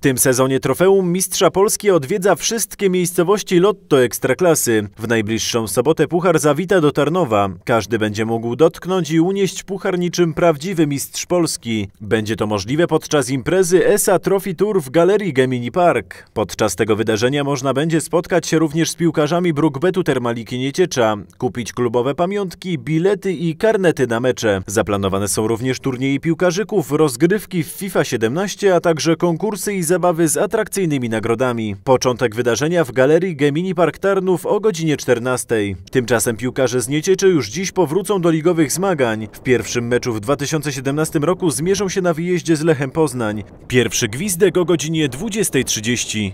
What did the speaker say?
W tym sezonie trofeum Mistrza Polski odwiedza wszystkie miejscowości Lotto Ekstraklasy. W najbliższą sobotę puchar zawita do Tarnowa. Każdy będzie mógł dotknąć i unieść puchar niczym prawdziwy Mistrz Polski. Będzie to możliwe podczas imprezy ESA Trophy Tour w Galerii Gemini Park. Podczas tego wydarzenia można będzie spotkać się również z piłkarzami Brugbetu Termaliki Nieciecza, kupić klubowe pamiątki, bilety i karnety na mecze. Zaplanowane są również turnieje piłkarzyków, rozgrywki w FIFA 17, a także konkursy i zabawy z atrakcyjnymi nagrodami. Początek wydarzenia w galerii Gemini Park Tarnów o godzinie 14. Tymczasem piłkarze z Niecieczy już dziś powrócą do ligowych zmagań. W pierwszym meczu w 2017 roku zmierzą się na wyjeździe z Lechem Poznań. Pierwszy gwizdek o godzinie 20.30.